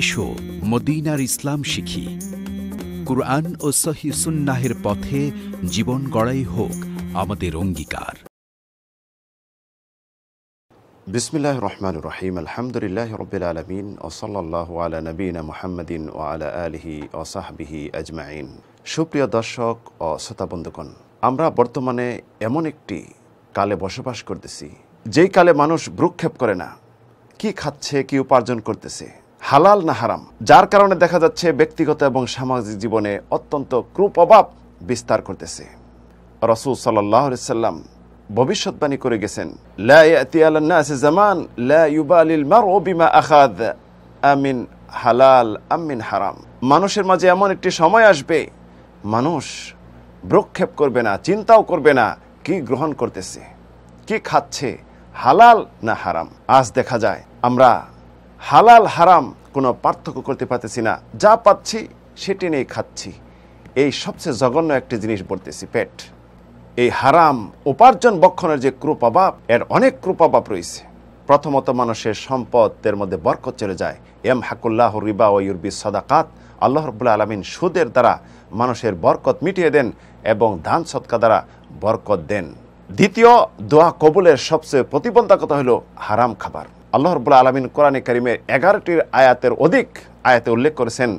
এসো মদিনার ইসলাম শিখি কুরআন ও সহি সুন্নাহের পথে জীবন গড়াই হোক আমাদের অঙ্গীকার বিসমিল্লাহ রহমান রহিম আলহামদুলিল্লাহ রবিল আলমিন ও ওসল্লাহ আলা নবীন মোহাম্মদিন ও আলা আলহি ও সাহাবিহি আজমাইন সুপ্রিয় দর্শক ও শ্রোতাবন্ধুগণ আমরা বর্তমানে এমন একটি কালে বসবাস করতেছি যেই কালে মানুষ ভ্রুক্ষেপ করে না কি খাচ্ছে কি উপার্জন করতেছে হালাল না হারাম যার কারণে দেখা যাচ্ছে ব্যক্তিগত এবং সামাজিক জীবনে অত্যন্ত কুপ্রভাব বিস্তার করতেছে রসুল সাল্লাহ সাল্লাম ভবিষ্যৎবাণী করে গেছেন জামান আমিন হালাল আমিন হারাম মানুষের মাঝে এমন একটি সময় আসবে মানুষ ভ্রক্ষেপ করবে না চিন্তাও করবে না কি গ্রহণ করতেছে কি খাচ্ছে হালাল না হারাম আজ দেখা যায় আমরা হালাল হারাম কোনো পার্থক্য করতে পারতেছি না যা পাচ্ছি সেটি নিয়ে খাচ্ছি এই সবচেয়ে জঘন্য একটি জিনিস বলতেছি পেট এই হারাম উপার্জন বক্ষণের যে ক্রুপাবাপ এর অনেক ক্রুপাবাপ রয়েছে প্রথমত মানুষের সম্পদের মধ্যে বরকত চলে যায় এম হাকুল্লাহ রিবা ও ইউরবি সদাকাত আল্লাহ রবুল্লা আলমিন সুদের দ্বারা মানুষের বরকত মিটিয়ে দেন এবং দান সৎকা দ্বারা বরকত দেন দ্বিতীয় দোয়া কবুলের সবচেয়ে প্রতিবন্ধকতা হলো হারাম খাবার আল্লাহ রবুল্লা আলমিন কোরআনে করিমের এগারোটির আয়াতের অধিক আয়াতে উল্লেখ করেছেন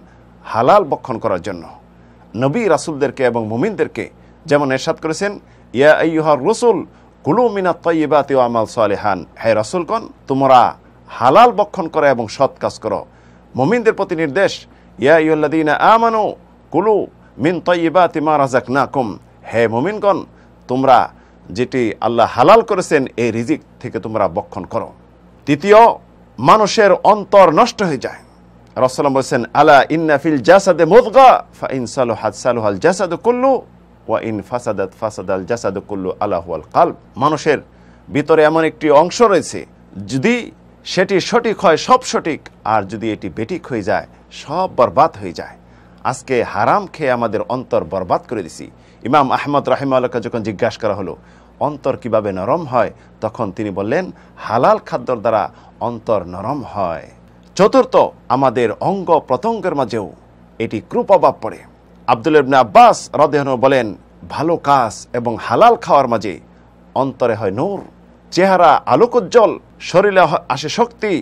হালাল বক্ষণ করার জন্য নবী রাসুলদেরকে এবং মুমিনদেরকে যেমন এরশাদ করেছেন ইয়া আইহার রসুল কুলুমিনা তৈবাতি আমাল সালেহান হে রাসুলকন তোমরা হালাল বক্ষণ করো এবং সৎ কাজ করো মুমিনদের প্রতি নির্দেশ ইয়া ইউল্লাদিনা আমানু কুলু মিন তৈবাতি মা রাজাক না কুম হে মুমিনগণ তোমরা যেটি আল্লাহ হালাল করেছেন এই রিজিক থেকে তোমরা বক্ষণ করো তৃতীয় মানুষের অন্তর নষ্ট হয়ে যায় রসালাম বলছেন আলা ইন্নাফিল জাসাদে মোদগা ফা ইনসালু হাদসালু হাল জাসাদু কুল্লু ওয়া ইন ফাসাদাত ফাসাদ আল কুল্লু কাল মানুষের ভিতরে এমন একটি অংশ রয়েছে যদি সেটি সঠিক হয় সব সঠিক আর যদি এটি বেটিক হয়ে যায় সব বরবাদ হয়ে যায় আজকে হারাম খেয়ে আমাদের অন্তর বরবাদ করে দিছি ইমাম আহমদ রাহিমাল্লাহকে যখন জিজ্ঞাসা করা হলো অন্তর কিভাবে নরম হয় তখন তিনি বললেন হালাল খাদ্যর দ্বারা অন্তর নরম হয় চতুর্থ আমাদের অঙ্গ প্রত্যঙ্গের মাঝেও এটি কুপ্রভাব পড়ে আব্দুল ইবনে আব্বাস রদেহন বলেন ভালো কাজ এবং হালাল খাওয়ার মাঝে অন্তরে হয় নূর চেহারা আলোকোজ্জ্বল শরীরে আসে শক্তি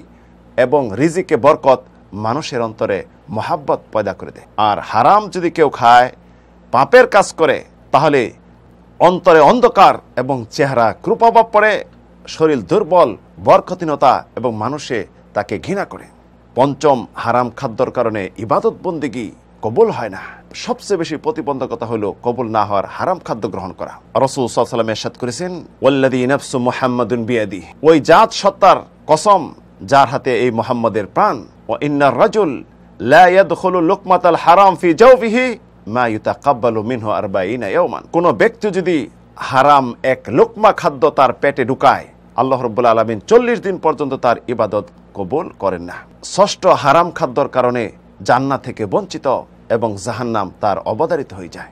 এবং রিজিকে বরকত মানুষের অন্তরে মহাব্বত পয়দা করে দেয় আর হারাম যদি কেউ খায় পাপের কাজ করে তাহলে অন্তরে অন্ধকার এবং চেহারা ক্রুপভাব পড়ে শরীর দুর্বল বরক্ষতীনতা এবং মানুষে তাকে ঘৃণা করে পঞ্চম হারাম খাদ্যর কারণে ইবাদত বন্দিগি কবুল হয় না সবচেয়ে বেশি প্রতিবন্ধকতা হলো কবুল না হওয়ার হারাম খাদ্য গ্রহণ করা রসুল সাল্লাম এরশাদ করেছেন ওল্লাদি নফসু মোহাম্মদুন বিয়াদি ওই জাত সত্তার কসম যার হাতে এই মোহাম্মদের প্রাণ ও ইন্নার রাজুল লা ইয়াদখুলু লুকমাতাল হারাম ফি জাওফিহি মা ইউতা কাব্বালু মিনহ আর বা ইনা ইয়মান ব্যক্তি যদি হারাম এক লোকমা খাদ্য তার পেটে ঢুকায় আল্লাহ রব্বুল আলমিন চল্লিশ দিন পর্যন্ত তার ইবাদত কবুল করেন না ষষ্ঠ হারাম খাদ্যর কারণে জান্না থেকে বঞ্চিত এবং জাহান্নাম তার অবদারিত হয়ে যায়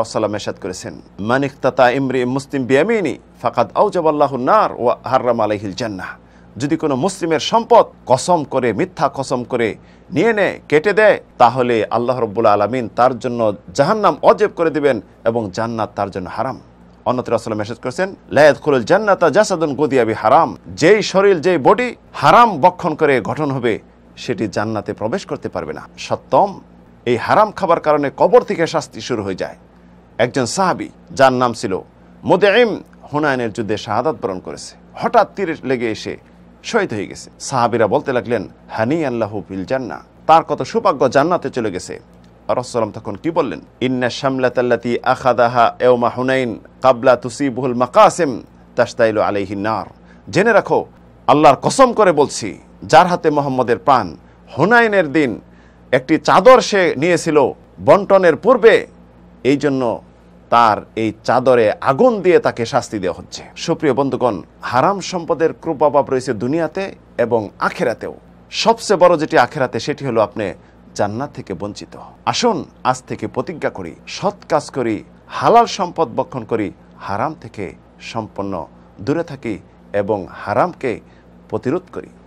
রসাল্লাম এসাদ করেছেন মানিক তাতা ইমরি মুসলিম বিয়ামিনী ফাকাদ আউজাবাল্লাহ নার ও হার্রাম আলাইহিল জান্নাহ যদি কোনো মুসলিমের সম্পদ কসম করে মিথ্যা কসম করে নিয়ে নে কেটে দেয় তাহলে আল্লাহ রব্বুল্লা আলমিন তার জন্য জাহান্নাম অজেব করে দিবেন এবং জান্নাত তার জন্য হারাম অন্যত্র আসলে মেসেজ করেছেন লায়াত খুলুল জান্নাতা জাসাদুন গদিয়াবি হারাম যেই শরীর যেই বডি হারাম বক্ষণ করে গঠন হবে সেটি জান্নাতে প্রবেশ করতে পারবে না সত্যম এই হারাম খাবার কারণে কবর থেকে শাস্তি শুরু হয়ে যায় একজন সাহাবি যার নাম ছিল মোদেম হুনায়নের যুদ্ধে শাহাদাত বরণ করেছে হঠাৎ তীরে লেগে এসে শহীদ হয়ে গেছে সাহাবিরা বলতে লাগলেন হানি আল্লাহ বিল জান্না তার কত সৌভাগ্য জান্নাতে চলে গেছে রসলাম তখন কি বললেন ইন্না শামলাতাল্লাতি আখাদাহা এওমা হুনাইন কাবলা তুসিবুল মাকাসিম তাস্তাইল আলাইহি নার জেনে রাখো আল্লাহর কসম করে বলছি যার হাতে মোহাম্মদের প্রাণ হুনাইনের দিন একটি চাদর সে নিয়েছিল বন্টনের পূর্বে এই জন্য তার এই চাদরে আগুন দিয়ে তাকে শাস্তি দেওয়া হচ্ছে সুপ্রিয় বন্ধুগণ হারাম সম্পদের কুপ্রভাব রয়েছে দুনিয়াতে এবং আখেরাতেও সবচেয়ে বড় যেটি আখেরাতে সেটি হলো আপনি জান্নাত থেকে বঞ্চিত আসুন আজ থেকে প্রতিজ্ঞা করি সৎ কাজ করি হালাল সম্পদ বক্ষণ করি হারাম থেকে সম্পন্ন দূরে থাকি এবং হারামকে প্রতিরোধ করি